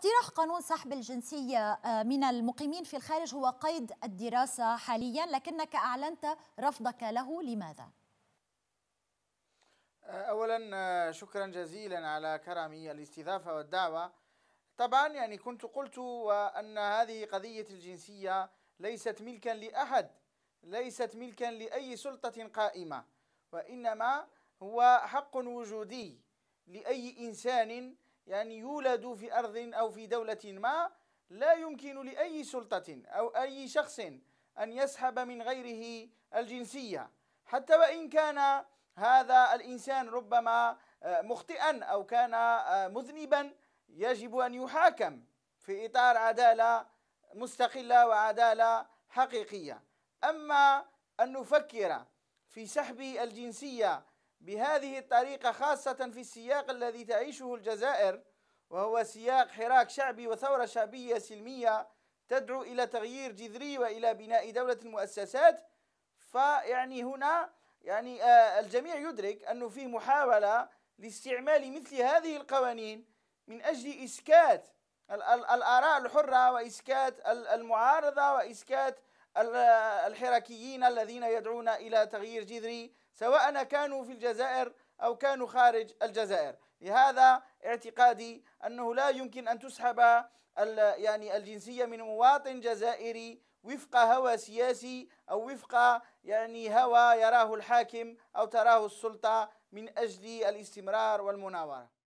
اقتراح قانون سحب الجنسية آه، من المقيمين في الخارج هو قيد الدراسة حاليا لكنك أعلنت رفضك له لماذا؟ آه، أولا آه، شكرا جزيلا على كرم الاستضافة والدعوة طبعا يعني كنت قلت أن هذه قضية الجنسية ليست ملكا لأحد ليست ملكا لأي سلطة قائمة وإنما هو حق وجودي لأي إنسان يعني يولد في أرض أو في دولة ما لا يمكن لأي سلطة أو أي شخص أن يسحب من غيره الجنسية حتى وإن كان هذا الإنسان ربما آه، مخطئا أو كان آه، مذنبا يجب أن يحاكم في إطار عدالة مستقلة وعدالة حقيقية أما أن نفكر في سحب الجنسية بهذه الطريقة خاصة في السياق الذي تعيشه الجزائر وهو سياق حراك شعبي وثورة شعبية سلمية تدعو إلى تغيير جذري وإلى بناء دولة المؤسسات فيعني هنا يعني آه، الجميع يدرك أنه في محاولة لاستعمال مثل هذه القوانين من أجل إسكات الآراء الحرة وإسكات المعارضة وإسكات الحركيين الذين يدعون الى تغيير جذري سواء كانوا في الجزائر او كانوا خارج الجزائر لهذا اعتقادي انه لا يمكن ان تسحب يعني الجنسيه من مواطن جزائري وفق هوى سياسي او وفق يعني هوى يراه الحاكم او تراه السلطه من اجل الاستمرار والمناوره